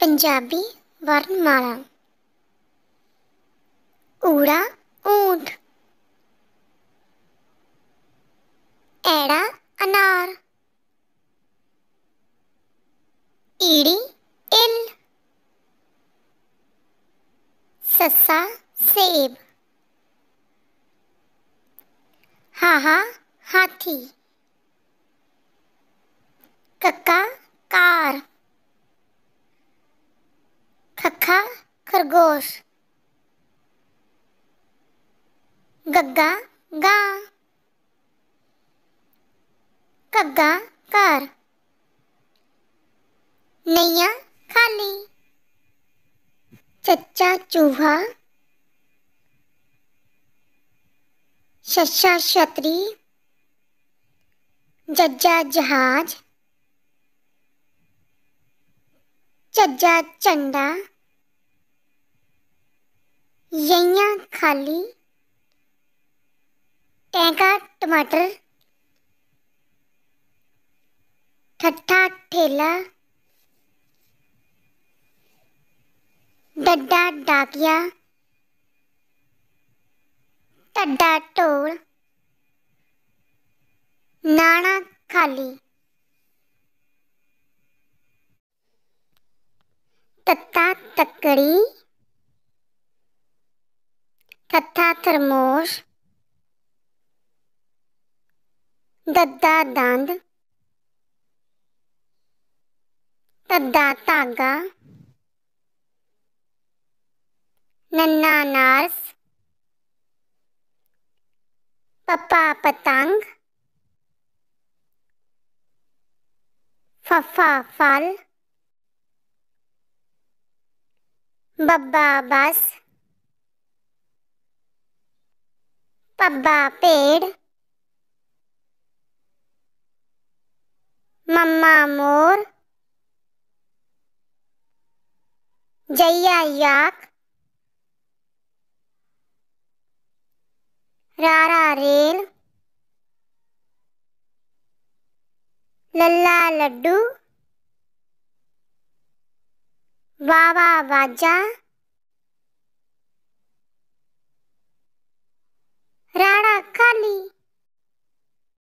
पंजाबी वर्णमाला ऊड़ा ऊंट एड़ा अनार ईड़ी इल ससा सेब हाहा हाथी कक्का कार देखा खरगोश गग्गा गा कग्गा कार नैया खाली चच्चा चूहा शशा छतरी जज्जा जहाज चज्जा चंडा यहीं खाली टैंका टमाटर ठट्ठा ठेला डड्डा डाकिया टड्डा ढोल नाना खाली तत्ता तकड़ी तथा तरमोश दद्दा दंद तद्दा धागा नन्ना नार्स पप्पा पतंग फफा फल बब्बा बस पब्बा पेड़ मम्मा मोर जैया याक रारा रेल लल्ला लड्डू वावा वाजा